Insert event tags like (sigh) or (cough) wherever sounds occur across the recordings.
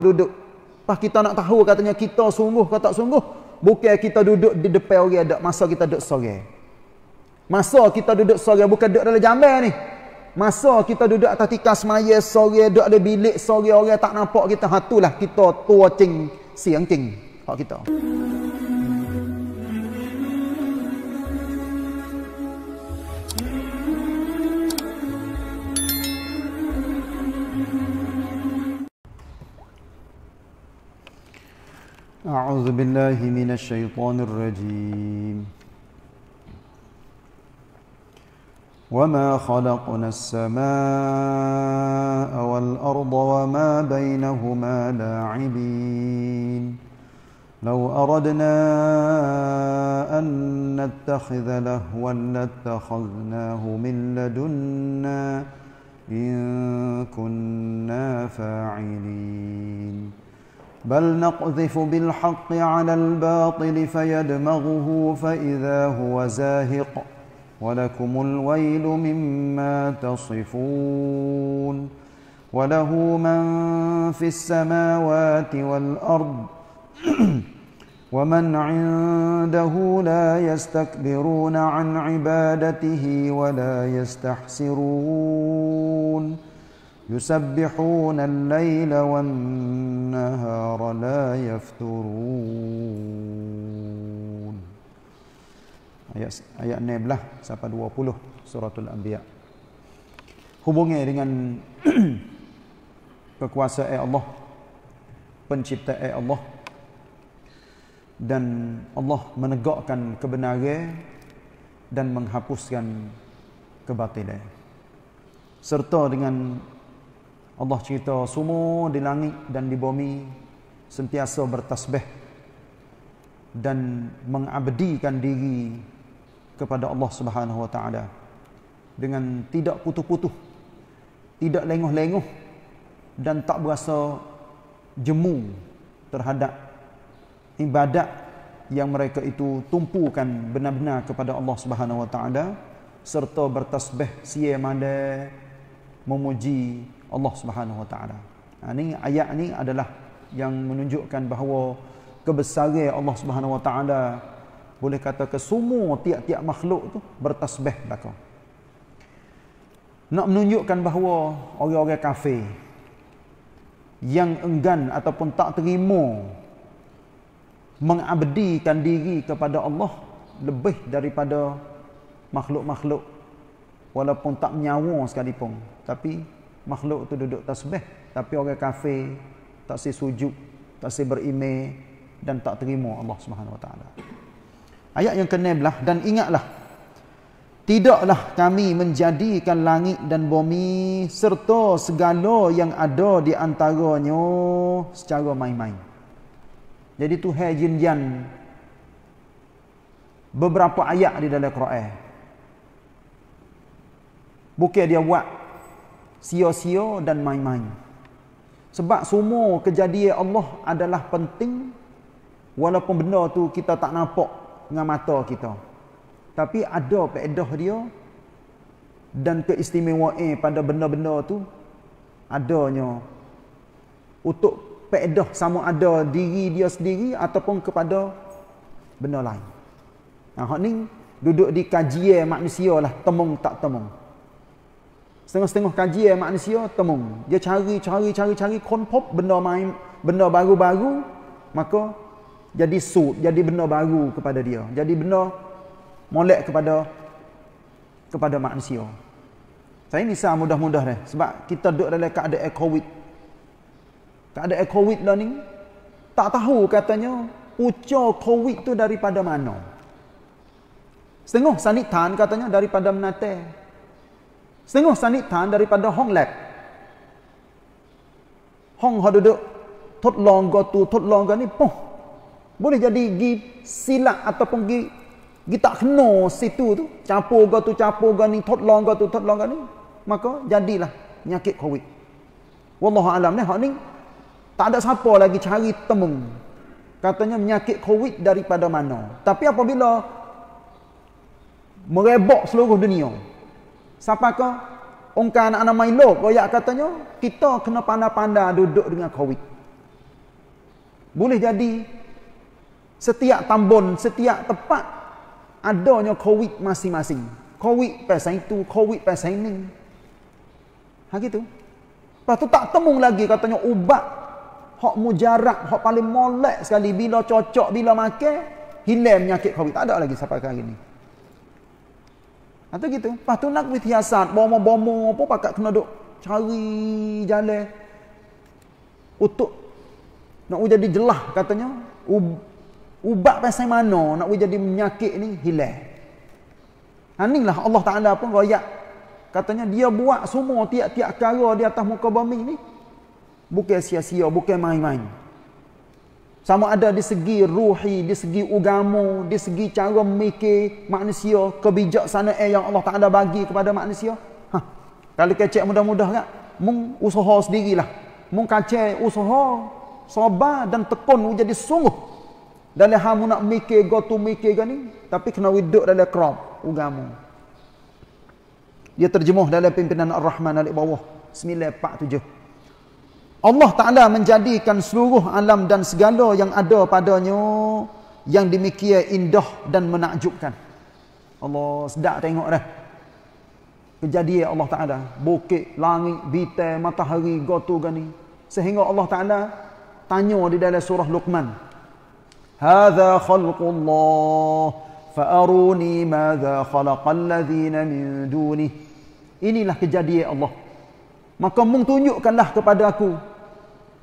duduk. Pas kita nak tahu katanya kita sungguh ke tak sungguh. Bukan kita duduk di depan orang ada masa kita duduk sore. Masa kita duduk sore bukan duduk dalam jamban ni. Masa kita duduk atas tikas semaya sore, duduk ada bilik sore orang tak nampak kita hatulah kita tua cing siang cing. Hak kita. أعوذ بالله من الشيطان الرجيم وما خلقنا السماء والأرض وما بينهما لاعبين لو أردنا أن نتخذ لهوا لاتخذناه من لدنا إن كنا فاعلين بل نقذف بالحق على الباطل فيدمغه فإذا هو زاهق ولكم الويل مما تصفون وله من في السماوات والأرض (clears throat) ومن عنده لا يستكبرون عن عبادته ولا يستحسرون يسبحون الليل والنهار لا يفترون ayat ayat 16 sampai 20 suratul anbiya hubungnya dengan (clears throat) kekuasaan Allah pencipta Allah dan Allah menegakkan kebenaran dan menghapuskan kebatilan serta dengan Allah cerita semua di langit dan di bumi sentiasa bertasbih dan mengabdikan diri kepada Allah Subhanahu Wa Taala dengan tidak putus-putus, tidak lenguh-lenguh dan tak berasa jemu terhadap ibadat yang mereka itu tumpukan benar-benar kepada Allah Subhanahu Wa Taala serta bertasbih siemade memuji Allah Subhanahu Wa Taala. Ini ha, ayat ni adalah yang menunjukkan bahawa kebesaran Allah Subhanahu Wa Taala boleh kata ke semua tiap-tiap makhluk tu bertasbih belaka. Nak menunjukkan bahawa orang-orang kafir yang enggan ataupun tak terima mengabdikan diri kepada Allah lebih daripada makhluk-makhluk walaupun tak menyawa sekalipun tapi makhluk tu duduk tasbih tapi orang kafir tak si sujud tak si berime dan tak terima Allah Subhanahu Wa Taala. Ayat yang ke-6 lah dan ingatlah tidaklah kami menjadikan langit dan bumi serta segala yang ada di antaranya secara main-main. Jadi tu hai jin-jan beberapa ayat di dalam Quran. Bukan dia buat sia-sia dan main-main. Sebab semua kejadian Allah adalah penting walaupun benda tu kita tak nampak dengan mata kita. Tapi ada peredah dia dan keistimewaan pada benda-benda tu adanya untuk peredah sama ada diri dia sendiri ataupun kepada benda lain. Nah, hak duduk di kajian manusia lah, temung tak temung setengah-setengah kajian manusia temung dia cari cari cari cari konpop benda main benda baru-baru maka jadi suit jadi benda baru kepada dia jadi benda molek kepada kepada manusia saya ni sah mudah-mudah deh sebab kita duduk dalam keadaan covid ada covid lah ni tak tahu katanya uca covid tu daripada mana setengah sanitan katanya daripada menatai Setengah sanitan daripada Hong Lab. Hong ha duduk tot long go tu tot long ni poh. Boleh jadi gi silap ataupun gi gi tak kena situ tu, capo go tu capo go ni tot long go tu tot long ni, maka jadilah penyakit COVID. Wallahu alam ni hak ni tak ada siapa lagi cari temu. Katanya penyakit COVID daripada mana? Tapi apabila merebak seluruh dunia, Siapakah ungkapan anak-anak Milo koyak katanya kita kena panda-panda duduk dengan Covid. Boleh jadi setiap tambon, setiap tempat adanya Covid masing-masing. Covid pasal itu, Covid pasal ini. Ha gitu. Lepas tu tak temung lagi katanya ubat hak mujarak, hak paling molek sekali bila cocok, bila makan hilang penyakit Covid. Tak ada lagi sampai hari ini. Atau gitu. Lepas tu nak with hiasan. Bomo-bomo pun pakat kena duk cari jalan. Untuk nak jadi jelah katanya. Ub, ubat pasal mana nak jadi menyakit ni hilang. Aninlah ha, Allah Ta'ala pun rakyat. Katanya dia buat semua tiap-tiap kara di atas muka bumi ni. Bukan sia-sia, bukan main-main. Sama ada di segi ruhi, di segi ugamu, di segi cara mikir manusia, kebijaksanaan yang Allah Ta'ala bagi kepada manusia. Ha. Kalau kecek mudah-mudah kan, mung usaha lah, Mung kacek usaha, sabar dan tekun jadi sungguh. Dalam hamu nak mikir, gotu mikir kan ni. Tapi kena hidup dalam kerab, ugamu. Dia terjemuh dalam pimpinan Ar-Rahman alik bawah. 947. Allah Ta'ala menjadikan seluruh alam dan segala yang ada padanya yang demikian indah dan menakjubkan. Allah sedap tengok dah. Kejadian ya Allah Ta'ala. Bukit, langit, bitai, matahari, gotu gani. Sehingga Allah Ta'ala tanya di dalam surah Luqman. Hada khalqullah fa'aruni maza khalaqal ladhina min dunih. Inilah kejadian Allah. Maka mung tunjukkanlah kepada aku.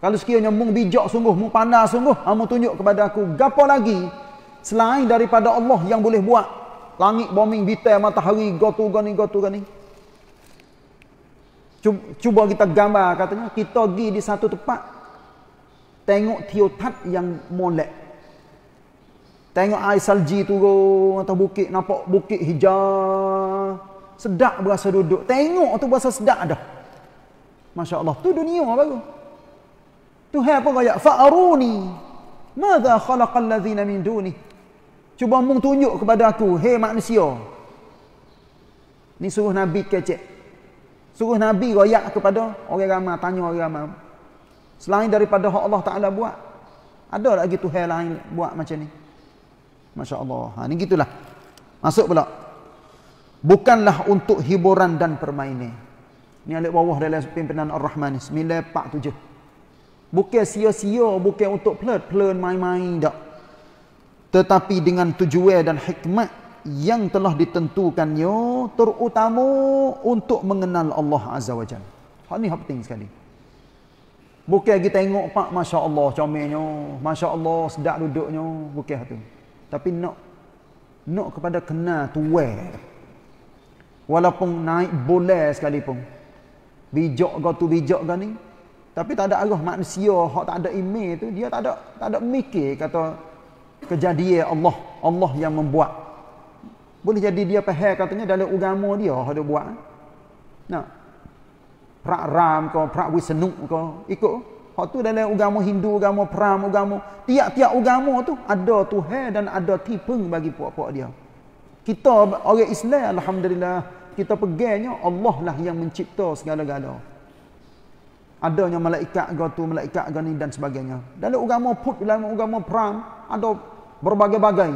Kalau sekiranya mung bijak sungguh, mung pandai sungguh, ha, mung tunjuk kepada aku. Gapa lagi selain daripada Allah yang boleh buat langit bombing bitai matahari gotu gani gotu gani. Cuba kita gambar katanya kita pergi di satu tempat tengok tiotat yang molek. Tengok air salji turun atau bukit nampak bukit hijau. Sedap berasa duduk. Tengok tu berasa sedap dah. Masya Allah. Tu dunia baru. Tu hai pun kaya. Fa'aruni. Mada khalaqal ladhina min duni. Cuba mung tunjuk kepada aku. Hei manusia. Ni suruh Nabi kecek. Suruh Nabi kaya kepada orang ramai. Tanya orang ramai. Selain daripada Allah Ta'ala buat. Ada lagi tu hai lain buat macam ni. Masya Allah. Ha, ni gitulah. Masuk pula. Bukanlah untuk hiburan dan permainan. Ni alik bawah dalam pimpinan Ar-Rahman. tujuh, Bukan sia-sia, bukan untuk pelan-pelan main-main tak. Tetapi dengan tujuan dan hikmat yang telah ditentukannya terutama untuk mengenal Allah Azza wa Jal. Hal ini penting sekali. Bukan kita tengok pak Masya Allah comelnya, Masya Allah sedap duduknya, bukan itu. Tapi nak nak kepada kenal tuwe. Walaupun naik boleh sekalipun bijak ke tu bijak ke ni tapi tak ada arah manusia hak tak ada ime tu dia tak ada tak ada mikir kata kejadian Allah Allah yang membuat boleh jadi dia faham katanya dalam agama dia hak dia buat eh? nah prak ram ke prak wisnu ke ikut hak tu dalam agama Hindu agama Pram agama tiap-tiap agama tu ada Tuhan dan ada tipeng bagi puak-puak dia kita orang Islam alhamdulillah kita pegangnya Allah lah yang mencipta segala-gala. Adanya malaikat ke tu, malaikat ke ni dan sebagainya. Dalam agama put, dalam agama peram, ada berbagai-bagai.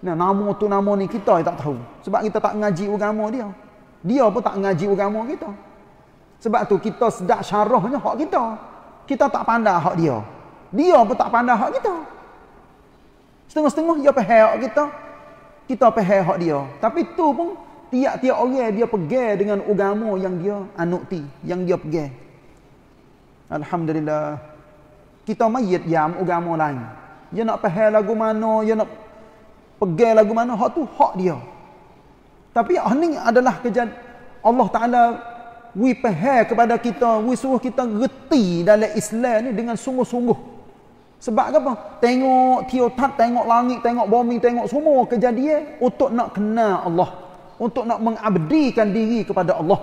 Nah, nama tu nama ni kita tak tahu. Sebab kita tak ngaji agama dia. Dia pun tak ngaji agama kita. Sebab tu kita sedak syarahnya hak kita. Kita tak pandai hak dia. Dia pun tak pandai hak kita. Setengah-setengah dia -setengah, pahal hak kita. Kita pahal hak dia. Tapi tu pun tiap-tiap orang dia pergi dengan agama yang dia anukti, yang dia pergi. Alhamdulillah. Kita mayat yam agama lain. Dia nak pahal lagu mana, dia nak pergi lagu mana, hak tu hak dia. Tapi ini adalah kejadian Allah Ta'ala we pahal kepada kita, we suruh kita reti dalam Islam ni dengan sungguh-sungguh. Sebab apa? Tengok tiotat, tengok langit, tengok bumi, tengok semua kejadian untuk nak kenal Allah untuk nak mengabdikan diri kepada Allah.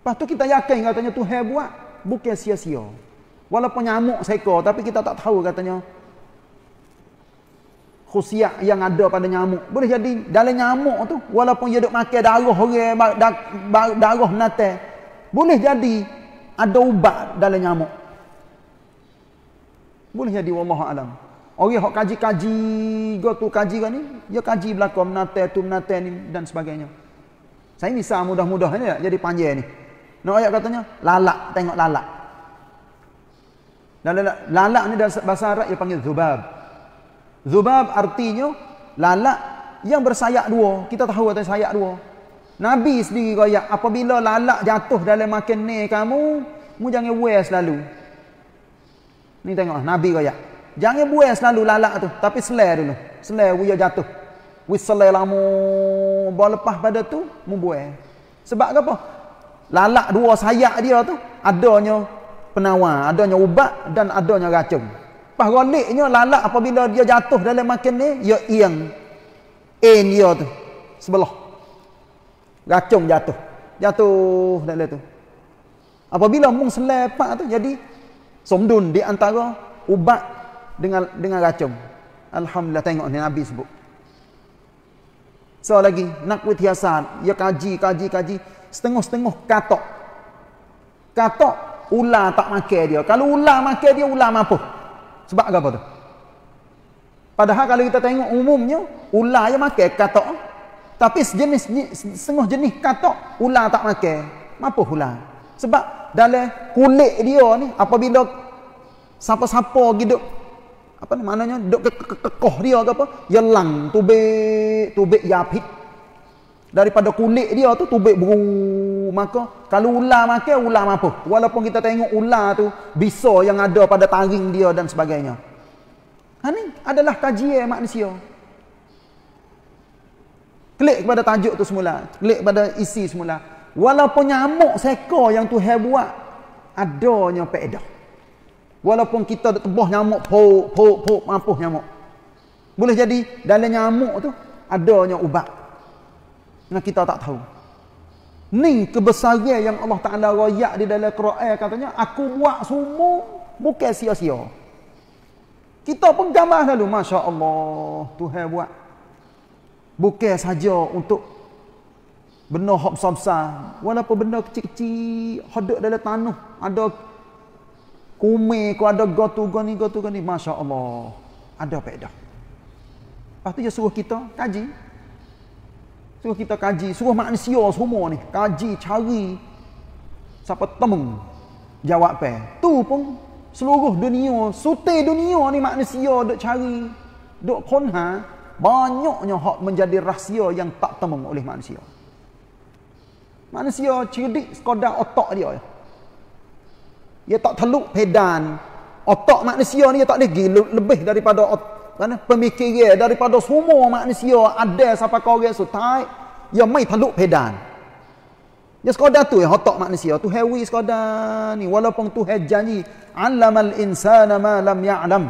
Lepas tu kita yakin katanya Tuhan buat bukan sia-sia. Walaupun nyamuk seekor tapi kita tak tahu katanya khusyak yang ada pada nyamuk. Boleh jadi dalam nyamuk tu walaupun dia duk makan darah orang darah nate. Boleh jadi ada ubat dalam nyamuk. Boleh jadi wallahu alam. Orang hok kaji-kaji go tu kaji kan ni, dia kaji belakang menatai tu menatai ni dan sebagainya. Saya ni sah mudah-mudah ni jadi panjang ni. Nak ayat katanya lalak tengok lalak. Dan lalak, lalak ni dalam bahasa Arab dia panggil zubab. Zubab artinya lalak yang bersayap dua. Kita tahu ada sayap dua. Nabi sendiri kaya apabila lalak jatuh dalam makan ni kamu, mu jangan wes selalu. Ni tengok Nabi kaya. Jangan buang selalu lalak tu, tapi selai dulu. Selai buya jatuh. Wi selai lama ba lepas pada tu mu buang. Sebab apa? Lalak dua sayap dia tu adanya penawar, adanya ubat dan adanya racun. Pas goliknya lalak apabila dia jatuh dalam makin ni, ia ya ieng. En dia tu sebelah. Racun jatuh. Jatuh dalam tu. Apabila mung selai pak tu jadi somdun di antara ubat dengan dengan racun. Alhamdulillah tengok ni Nabi sebut. So lagi, nakwit hiasan, ya kaji, kaji, kaji, setengah-setengah katok. Katok, ular tak makan dia. Kalau ular makan dia, ular apa? Sebab apa tu? Padahal kalau kita tengok umumnya, ular yang makan katok. Tapi sejenis, setengah jenis katok, ular tak makan. Apa ular? Sebab dalam kulit dia ni, apabila siapa-siapa hidup -siapa apa ni maknanya dok ke kekoh dia ke apa yelang ya tubik tubik yapit daripada kulit dia tu tubik beru maka kalau ular makan ular apa walaupun kita tengok ular tu bisa yang ada pada taring dia dan sebagainya ha ni adalah kajian manusia klik kepada tajuk tu semula klik pada isi semula walaupun nyamuk seko yang tu buat adanya pedah Walaupun kita dah tebah nyamuk, pok, pok, pok, mampu nyamuk. Boleh jadi dalam nyamuk tu adanya ubat. Yang kita tak tahu. Ni kebesaran yang Allah Ta'ala rayak di dalam Quran katanya, aku buat semua bukan sia-sia. Kita pun gambar lalu, Masya Allah, Tuhan buat. Bukan saja untuk benda hop sabsa walaupun benda kecil-kecil hodok dalam tanah ada Kume ko ada gotu goni gotu goni Masya Allah Ada apa dah Lepas tu dia suruh kita kaji Suruh kita kaji Suruh manusia semua ni Kaji cari Siapa temung Jawab pe. Tu pun Seluruh dunia Sute dunia ni manusia dok cari dok konha Banyaknya hak menjadi rahsia Yang tak temung oleh manusia Manusia cerdik sekadar otak dia ya ia tak teluk pedan otak manusia ni ia tak lagi lebih daripada mana pemikiran daripada semua manusia ada siapa kau orang so tai ia mai teluk pedan ia sekadar tu yang otak manusia tu hewi sekadar ni walaupun tu janji alamal insana ma lam ya'lam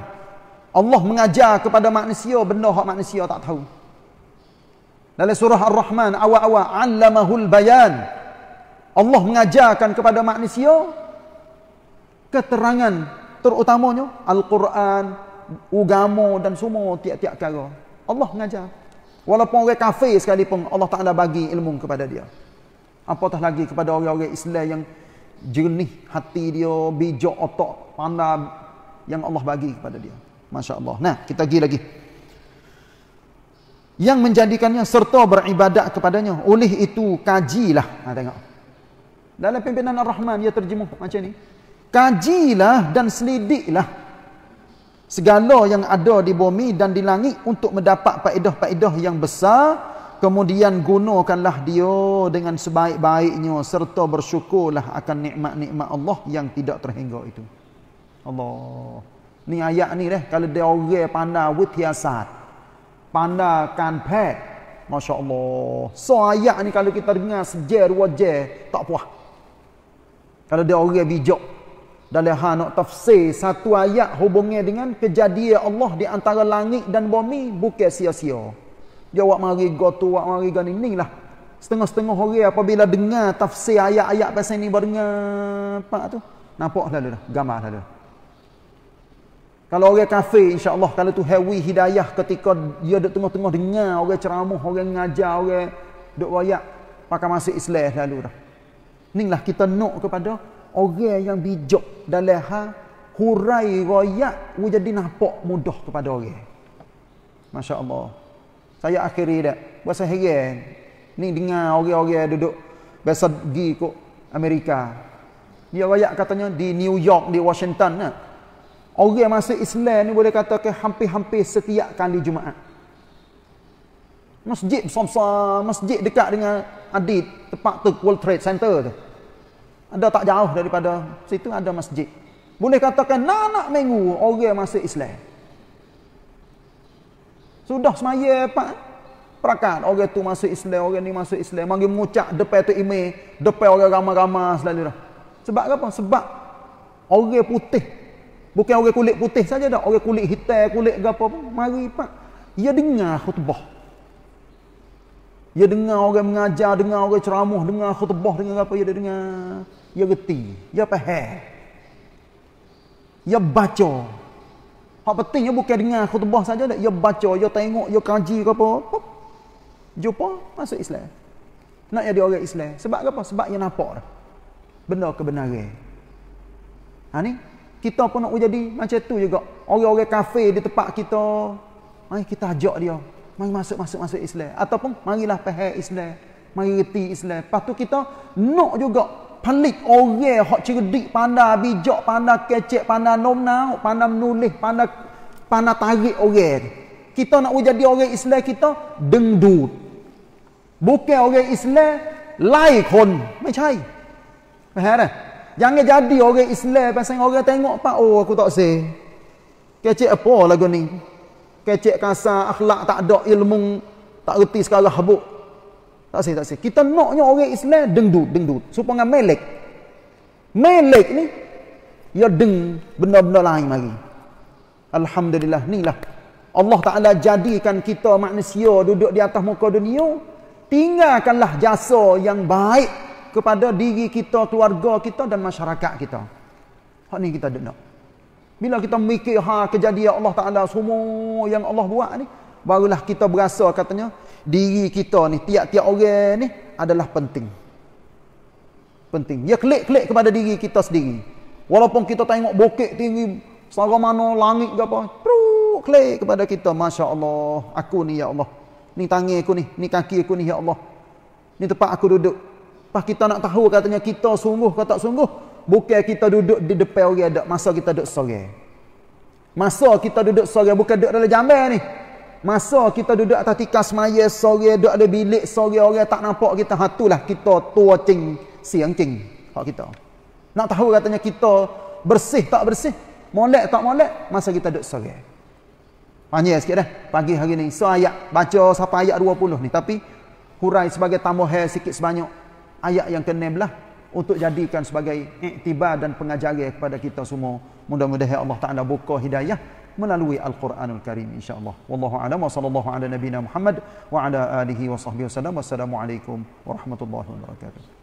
Allah mengajar kepada manusia benda hak manusia tak tahu dalam surah Ar-Rahman awal-awal 'allamahul bayan Allah mengajarkan kepada manusia keterangan terutamanya Al-Quran, Ugamo dan semua tiap-tiap cara. Allah mengajar. Walaupun orang kafir sekalipun Allah Ta'ala bagi ilmu kepada dia. Apatah lagi kepada orang-orang Islam yang jernih hati dia, bijak otak, pandai yang Allah bagi kepada dia. Masya Allah. Nah, kita pergi lagi. Yang menjadikannya serta beribadat kepadanya. Oleh itu, kajilah. Nah, ha, tengok. Dalam pimpinan Ar-Rahman, dia terjemuh macam ni kajilah dan selidiklah segala yang ada di bumi dan di langit untuk mendapat paedah-paedah yang besar kemudian gunakanlah dia dengan sebaik-baiknya serta bersyukurlah akan nikmat-nikmat Allah yang tidak terhingga itu Allah ni ayat ni deh kalau dia orang pandai wirtiasat pandai kan pet Masya Allah. So ayat ni kalau kita dengar sejar wajar tak puas. Kalau dia orang bijak. Dalam hal nak tafsir satu ayat hubungnya dengan kejadian Allah di antara langit dan bumi bukan sia-sia. Dia buat mari gotu, buat mari gani. lah. setengah-setengah hari apabila dengar tafsir ayat-ayat pasal ni berdengar apa tu. Nampak lalu dah, gambar lalu. Kalau orang kafir insya-Allah kalau tu hawi hidayah ketika dia duduk tengah-tengah dengar orang ceramah, orang ngajar, orang duk wayak pakai masuk Islam lalu dah. Inilah kita nok kepada orang yang bijak dalam hal hurai rakyat wu jadi nampak mudah kepada orang. Masya-Allah. Saya akhiri dah. Bahasa heran. Ni dengar orang-orang duduk biasa pergi ke Amerika. Dia rakyat katanya di New York, di Washington nah. Orang masuk Islam ni boleh katakan hampir-hampir setiap kali Jumaat. Masjid besar-besar, masjid dekat dengan Adid, tempat tu World Trade Center tu ada tak jauh daripada situ ada masjid. Boleh katakan nak nak minggu orang masuk Islam. Sudah semaya apa? Perakan orang tu masuk Islam, orang ni masuk Islam. Mari mengucap depan tu imej, depan orang ramai-ramai selalu dah. Sebab apa? Sebab orang putih. Bukan orang kulit putih saja dah. Orang kulit hitam, kulit apa pun. Mari pak. Ia dengar khutbah. Ia dengar orang mengajar, dengar orang ceramah, dengar khutbah, dengar apa, ia dengar. Ya reti, ya faham. ya baca. Hak penting ia ya bukan dengar khutbah saja dak, ya baca, ya tengok, ya kaji ke apa. Hop. Jumpa masuk Islam. Nak jadi orang Islam. Sebab apa? Sebab ia nampak dah. Benda kebenaran. Ha ni, kita pun nak jadi macam tu juga. Orang-orang kafe di tempat kita, mari kita ajak dia. Mari masuk-masuk-masuk Islam. Ataupun, marilah pahal Islam. Mari reti Islam. Lepas tu kita nak juga pelik orang hok cerdik pandai bijak pandai kecek pandai nomnau pandai menulis pandai pandai tarik orang kita nak jadi orang Islam kita dengdut bukan orang Islam lain kon ไม่ใช่ faham tak jangan jadi orang Islam pasal orang tengok pak oh aku tak se kecek apa lagu ni kecek kasar akhlak tak ada ilmu tak reti sekarang habuk tak sahih, tak sahih. Kita naknya orang Islam dengdut, dengdut. Supaya dengan melek. Melek ni, ia ya deng benda-benda lain lagi. Alhamdulillah, ni lah. Allah Ta'ala jadikan kita manusia duduk di atas muka dunia, tinggalkanlah jasa yang baik kepada diri kita, keluarga kita dan masyarakat kita. Hak ni kita duduk. Bila kita mikir ha, kejadian Allah Ta'ala semua yang Allah buat ni, barulah kita berasa katanya diri kita ni tiap-tiap orang ni adalah penting. Penting. Ya klik-klik kepada diri kita sendiri. Walaupun kita tengok bukit tinggi, sarang mana langit ke apa, pruk klik kepada kita, masya-Allah, aku ni ya Allah. Ni tangan aku ni, ni kaki aku ni ya Allah. Ni tempat aku duduk. Pas kita nak tahu katanya kita sungguh kata tak sungguh, bukan kita duduk di depan orang ada masa kita duduk sore. Masa kita duduk sore bukan duduk dalam jamban ni. Masa kita duduk atas tikas maya sore duduk ada bilik sore orang tak nampak kita. hatulah kita tua cing siang cing. Hak kita. Nak tahu katanya kita bersih tak bersih? Molek tak molek masa kita duduk sore. Panjang sikit dah. Pagi hari ni. So ayat. Baca sampai ayat 20 ni. Tapi hurai sebagai tambahan sikit sebanyak. Ayat yang ke belah Untuk jadikan sebagai iktibar dan pengajaran kepada kita semua. Mudah-mudahan Allah Ta'ala buka hidayah. melalui Al-Quranul Karim insyaAllah. Wallahu a'lam wa sallallahu ala nabina Muhammad wa ala alihi wa sahbihi wa sallam. Wassalamualaikum warahmatullahi wabarakatuh.